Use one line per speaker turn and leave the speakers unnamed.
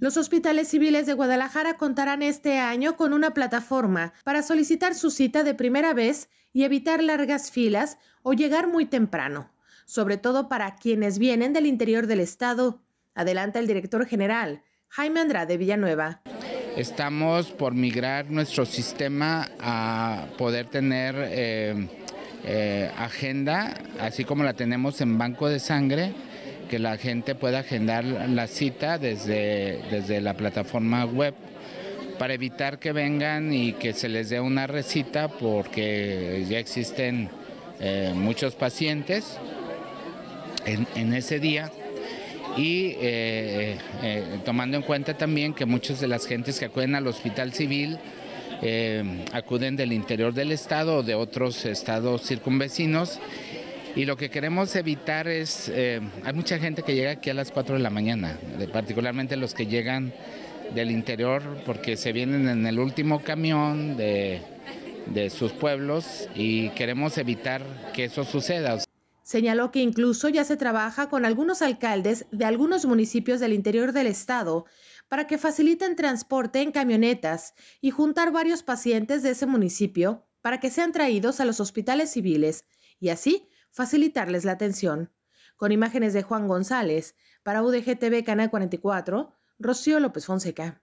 Los hospitales civiles de Guadalajara contarán este año con una plataforma para solicitar su cita de primera vez y evitar largas filas o llegar muy temprano, sobre todo para quienes vienen del interior del estado, adelanta el director general Jaime Andrade Villanueva.
Estamos por migrar nuestro sistema a poder tener eh, eh, agenda, así como la tenemos en banco de sangre que la gente pueda agendar la cita desde, desde la plataforma web para evitar que vengan y que se les dé una recita porque ya existen eh, muchos pacientes en, ese día y eh, eh, tomando en cuenta también que muchas de las gentes que acuden al hospital civil acuden del interior del estado o de otros estados circunvecinos y lo que queremos evitar es, eh, hay mucha gente que llega aquí a las 4 de la mañana, particularmente los que llegan del interior porque se vienen en el último camión de, de sus pueblos y queremos evitar que eso suceda.
Señaló que incluso ya se trabaja con algunos alcaldes de algunos municipios del interior del estado para que faciliten transporte en camionetas y juntar varios pacientes de ese municipio para que sean traídos a los hospitales civiles y así facilitarles la atención. Con imágenes de Juan González, para UDGTV Canal 44, Rocío López Fonseca.